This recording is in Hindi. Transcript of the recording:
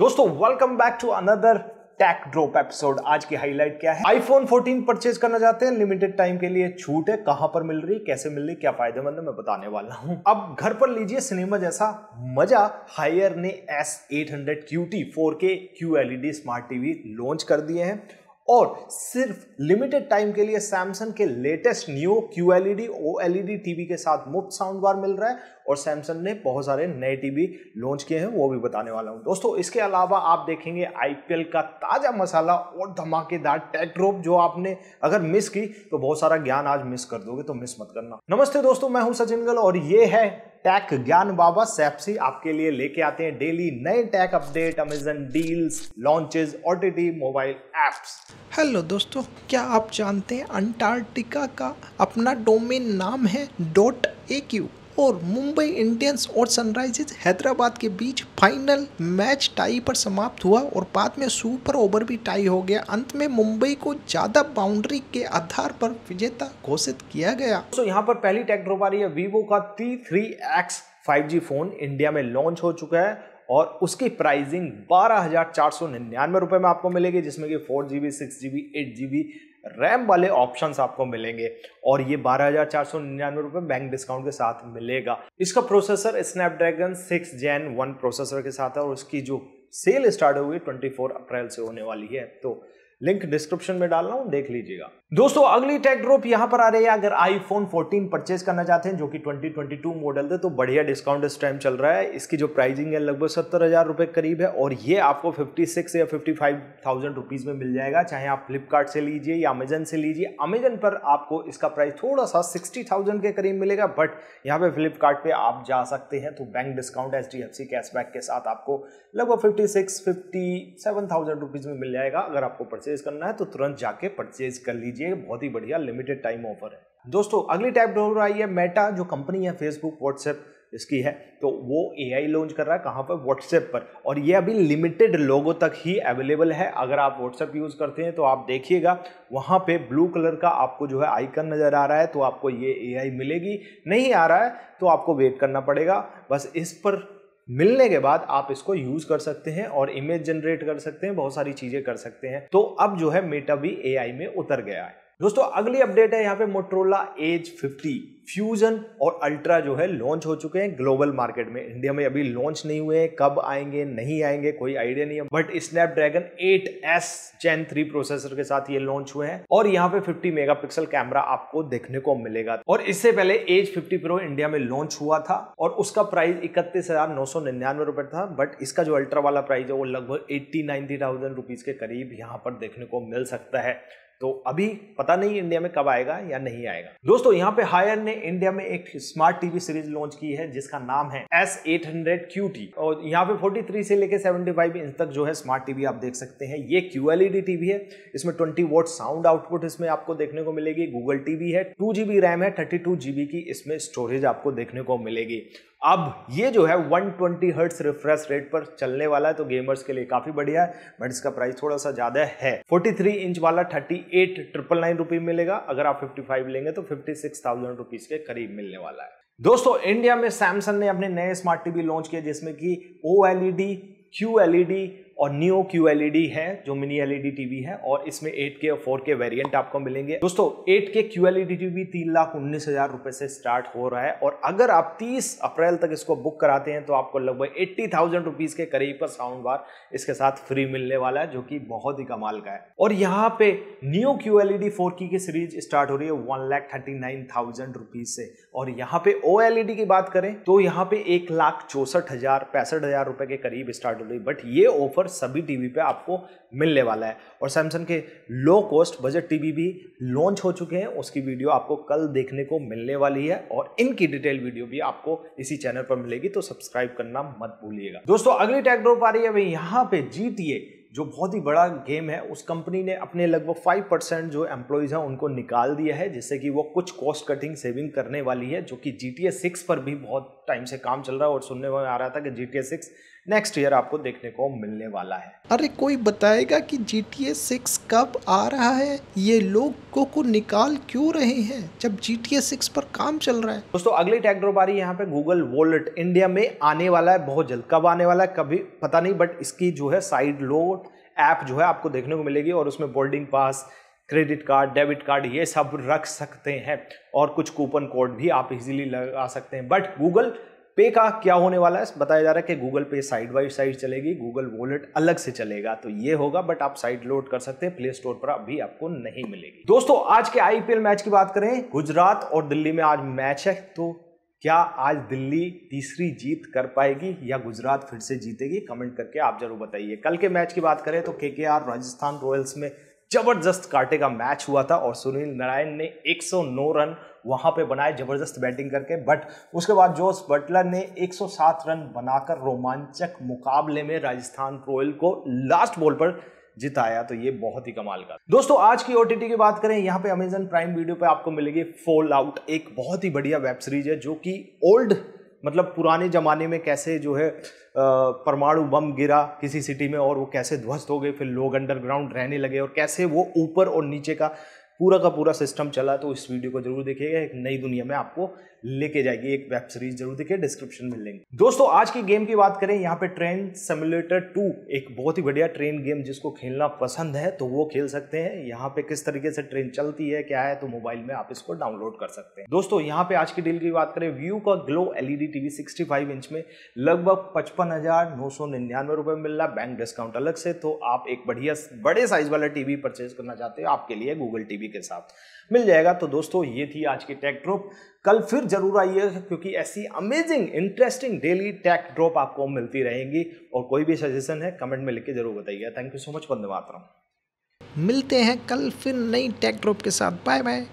दोस्तों welcome back to another tech drop episode आज की हाईलाइट क्या है आईफोन 14 परचेज करना चाहते हैं लिमिटेड टाइम के लिए छूट है कहां पर मिल रही कैसे मिल रही क्या फायदेमंद है मैं बताने वाला हूं अब घर पर लीजिए सिनेमा जैसा मजा हायर ने S eight hundred QT four K QLED smart TV launch कर दिए हैं और सिर्फ लिमिटेड टाइम के लिए सैमसंग के latest new Q L LED TV के साथ मुफ्त साउंड बार मिल रहा है और सैमसंग ने बहुत सारे नए टीवी लॉन्च किए हैं वो भी बताने वाला हूं दोस्तों इसके अलावा आप देखेंगे आईपीएल का ताजा मसाला और धमाकेदार टेक जो आपने अगर मिस की तो बहुत सारा ज्ञान आज मिस कर दोगे तो मिस मत करना नमस्ते दोस्तों मैं हूं सचिन गल और ये है टैक ज्ञान बाबा सैप्सी आपके लिए लेके आते हैं डेली नए tech update Amazon deals launches OTT mobile apps hello दोस्तों क्या आप जानते हैं अंटार्कटिका का अपना डोमेन नाम है डॉट ए क्यू और मुंबई इंडियंस और सनराइजर्स हैदराबाद के बीच फाइनल मैच टाई पर समाप्त हुआ और बाद में सुपर ओवर भी टाई हो गया अंत में मुंबई को ज़्यादा बाउंड्री के आधार पर विजेता घोषित किया गया तो यहां यहाँ पर पहली टेक ड्रॉप आ रही है वीवो का T three X five phone India में लॉन्च हो चुका है और उसकी प्राइसिंग बारह हज़ार चार सौ निन्यानवे में आपको मिलेगी जिसमें कि four G B six G B eight G B RAM वाले ऑप्शंस आपको मिलेंगे और ये बारह हजार चार सौ निन्यानवे बैंक डिस्काउंट के साथ मिलेगा इसका processor Snapdragon six Gen one processor के साथ है और उसकी जो सेल स्टार्ट हुई ट्वेंटी फोर अप्रैल से होने वाली है तो लिंक डिस्क्रिप्शन में डाल रहा हूं देख लीजिएगा दोस्तों अगली टेक ड्रॉप यहां पर आ रही है अगर आईफोन 14 परचेज करना चाहते हैं जो कि 2022 मॉडल थे तो बढ़िया डिस्काउंट इस टाइम चल रहा है इसकी जो प्राइसिंग है लगभग सत्तर हजार रुपए करीब है और ये आपको 56 या 55,000 फाइव में मिल जाएगा चाहे आप फ्लिपकार्ट से लीजिए या अमेजन से लीजिए अमेजन पर आपको इसका प्राइस थोड़ा सा सिक्सटी के करीब मिलेगा बट यहाँ पे फ्लिपकार्ट आप जा सकते हैं तो bank discount H D cashback के साथ आपको लगभग फिफ्टी सिक्स में मिल जाएगा अगर आपको परचेज परचेज करना है तो तुरंत जाके परचेज कर लीजिए बहुत ही बढ़िया लिमिटेड टाइम ऑफर है दोस्तों अगली टाइप डॉलर आई है मेटा जो कंपनी है फेसबुक व्हाट्सएप इसकी है तो वो ए लॉन्च कर रहा है कहाँ पर व्हाट्सएप पर और ये अभी लिमिटेड लोगों तक ही अवेलेबल है अगर आप व्हाट्सएप यूज़ करते हैं तो आप देखिएगा वहाँ पे ब्लू कलर का आपको जो है आइकन नज़र आ रहा है तो आपको ये ए मिलेगी नहीं आ रहा है तो आपको वेट करना पड़ेगा बस इस पर मिलने के बाद आप इसको यूज कर सकते हैं और इमेज जनरेट कर सकते हैं बहुत सारी चीजें कर सकते हैं तो अब जो है मेटा भी एआई में उतर गया है दोस्तों अगली अपडेट है यहाँ पे मोट्रोला एज 50 फ्यूजन और अल्ट्रा जो है लॉन्च हो चुके हैं ग्लोबल मार्केट में इंडिया में अभी लॉन्च नहीं हुए कब आएंगे नहीं आएंगे कोई आइडिया नहीं है but Snapdragon 8s chain 3 processor के साथ ये लॉन्च हुए हैं और यहाँ पे 50 मेगापिक्सल कैमरा आपको देखने को मिलेगा और इससे पहले एज फिफ्टी प्रो इंडिया में लॉन्च हुआ था और उसका प्राइस इकतीस हजार नौ सौ निन्यानवे रुपए था बट इसका जो अल्ट्रा वाला प्राइस है वो लगभग एट्टी नाइनटी थाउजेंड रुपीज के करीब यहाँ पर देखने को मिल सकता है तो अभी पता नहीं इंडिया में कब आएगा या नहीं आएगा दोस्तों यहाँ पे हायर ने इंडिया में एक स्मार्ट टीवी सीरीज लॉन्च की है जिसका नाम है S eight hundred Q T और यहाँ पे 43 से लेकर 75 इंच तक जो है स्मार्ट टीवी आप देख सकते हैं ये क्यू एल टीवी है इसमें ट्वेंटी वोट साउंड आउटपुट इसमें आपको देखने को मिलेगी गूगल टीवी है टू रैम है थर्टी की इसमें स्टोरेज आपको देखने को मिलेगी अब ये जो है 120 ट्वेंटी हर्ट्स रिफ्रेश रेट पर चलने वाला है तो गेमर्स के लिए काफी बढ़िया है बट इसका प्राइस थोड़ा सा ज्यादा है 43 इंच वाला 38 एट ट्रिपल नाइन रुपीज मिलेगा अगर आप 55 लेंगे तो 56,000 रुपीज के करीब मिलने वाला है दोस्तों इंडिया में सैमसंग ने अपने नए स्मार्ट टीवी लॉन्च किए जिसमें कि ओ एलईडी क्यू एलईडी और न्यू क्यू e है जो मिनी एलईडी टीवी है और इसमें 8K और 4K वेरिएंट आपको मिलेंगे दोस्तों 8K QLED टीवी तीन लाख उन्नीस हजार रुपए से स्टार्ट हो रहा है और अगर आप 30 अप्रैल तक इसको बुक कराते हैं तो आपको लगभग एट्टी थाउजेंड रुपीज के करीब का साउंड बार इसके साथ फ्री मिलने वाला है जो की बहुत ही कमाल का है और यहाँ पे न्यू क्यू एलईडी की सीरीज स्टार्ट हो रही है one lakh thirty nine thousand rupees से और यहाँ पे ओ e की बात करें तो यहाँ पे एक लाख चौसठ हजार पैंसठ हजार रुपए के करीब स्टार्ट हो रही है बट ये ऑफर ऑफर सभी टीवी पे आपको मिलने वाला है और सैमसंग के लो कॉस्ट बजट टीवी भी लॉन्च हो चुके हैं उसकी वीडियो आपको कल देखने को मिलने वाली है और इनकी डिटेल वीडियो भी आपको इसी चैनल पर मिलेगी तो सब्सक्राइब करना मत भूलिएगा दोस्तों अगली टैक्ट्रोप आ रही है यहाँ पे जी जो बहुत ही बड़ा गेम है उस कंपनी ने अपने लगभग फाइव परसेंट जो एम्प्लॉयज़ हैं उनको निकाल दिया है जिससे कि वो कुछ कॉस्ट कटिंग सेविंग करने वाली है जो कि जी टी सिक्स पर भी बहुत टाइम से काम चल रहा है और सुनने में आ रहा था कि G T six next year आपको देखने को मिलने वाला है अरे कोई बताएगा कि जी टी ए सिक्स कब आ रहा है ये लोगों को निकाल क्यों रहे हैं जब जी टी ए सिक्स पर काम चल रहा है दोस्तों अगली टैक्ड्रोबारी यहाँ पे गूगल वॉलेट इंडिया में आने वाला है बहुत जल्द कब आने वाला है कभी पता नहीं बट इसकी जो है साइड लो ऐप जो है आपको देखने को मिलेगी और उसमें boarding pass credit card debit card ये सब रख सकते हैं और कुछ कूपन कोड भी आप इजीली लगा सकते हैं बट गूगल पे का क्या होने वाला है बताया जा रहा है कि Google Pay side by side चलेगी गूगल वॉलेट अलग से चलेगा तो ये होगा बट आप साइड लोड कर सकते हैं प्ले स्टोर पर अभी आपको नहीं मिलेगी दोस्तों आज के आईपीएल मैच की बात करें गुजरात और दिल्ली में आज मैच है तो क्या आज दिल्ली तीसरी जीत कर पाएगी या गुजरात फिर से जीतेगी कमेंट करके आप जरूर बताइए कल के मैच की बात करें तो के राजस्थान रॉयल्स में जबरदस्त कांटे का मैच हुआ था और सुनील नारायण ने 109 रन वहां पे बनाए जबरदस्त बैटिंग करके बट उसके बाद जोस बटलर ने 107 रन बनाकर रोमांचक मुकाबले में राजस्थान रॉयल को लास्ट बॉल पर जिताया तो ये बहुत ही कमाल का दोस्तों आज की ओटीटी की बात करें यहाँ पे अमेजन प्राइम वीडियो पे आपको मिलेगी फॉल आउट एक बहुत ही बढ़िया वेब सीरीज है जो कि ओल्ड मतलब पुराने ज़माने में कैसे जो है परमाणु बम गिरा किसी सिटी में और वो कैसे ध्वस्त हो गए फिर लोग अंडरग्राउंड रहने लगे और कैसे वो ऊपर और नीचे का पूरा का पूरा सिस्टम चला तो इस वीडियो को जरूर देखिएगा एक नई दुनिया में आपको लेके जाएगी एक वेब सीरीज जरूर देखिए डिस्क्रिप्शन में लेंगे दोस्तों आज की गेम की बात करें यहाँ पे ट्रेन सिमुलेटर टू एक बहुत ही बढ़िया ट्रेन गेम जिसको खेलना पसंद है तो वो खेल सकते हैं यहाँ पे किस तरीके से ट्रेन चलती है क्या है तो मोबाइल में आप इसको डाउनलोड कर सकते हैं दोस्तों यहाँ पे आज की डील की बात करें व्यू का Glo LED TV sixty inch में लगभग पचपन हजार नौ सौ निन्यानवे रुपए मिल रहा बैंक डिस्काउंट अलग से तो आप एक बढ़िया बड़े साइज वाला टीवी परचेज करना चाहते हो आपके लिए गूगल टीवी के साथ मिल जाएगा तो दोस्तों ये थी आज की टेक ट्रोप कल फिर जरूर आइए क्योंकि ऐसी amazing interesting daily tech drop आपको मिलती रहेंगी और कोई भी सजेशन है कमेंट में लिख के जरूर बताइए थैंक यू सो मच वंदे मातरम मिलते हैं कल फिर नई टैक ड्रॉप के साथ बाय बाय